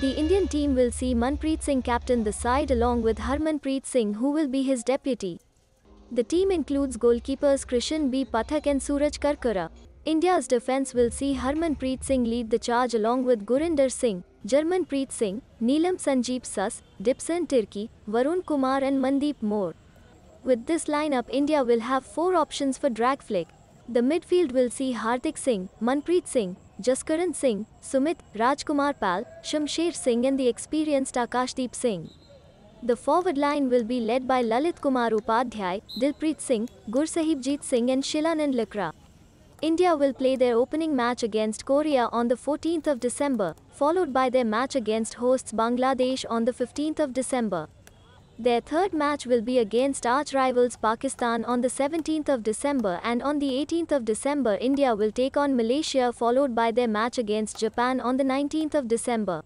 The Indian team will see Manpreet Singh captain the side along with Harmanpreet Singh who will be his deputy. The team includes goalkeepers Krishan B. Pathak and Suraj Karkara. India's defence will see Harmanpreet Singh lead the charge along with Gurinder Singh, Jarmanpreet Singh, Neelam Sanjeev Sass, Dipson Tirki, Varun Kumar and Mandeep Moore. With this lineup India will have four options for drag flick. The midfield will see Hardik Singh, Manpreet Singh, Jaskaran Singh, Sumit, Rajkumar Pal, Shamsher Singh and the experienced Akashdeep Singh. The forward line will be led by Lalit Kumar Upadhyay, Dilpreet Singh, Gursahibjit Singh and Shilanand Lakra. India will play their opening match against Korea on the 14th of December, followed by their match against hosts Bangladesh on the 15th of December. Their third match will be against arch rivals Pakistan on the 17th of December and on the 18th of December India will take on Malaysia followed by their match against Japan on the 19th of December.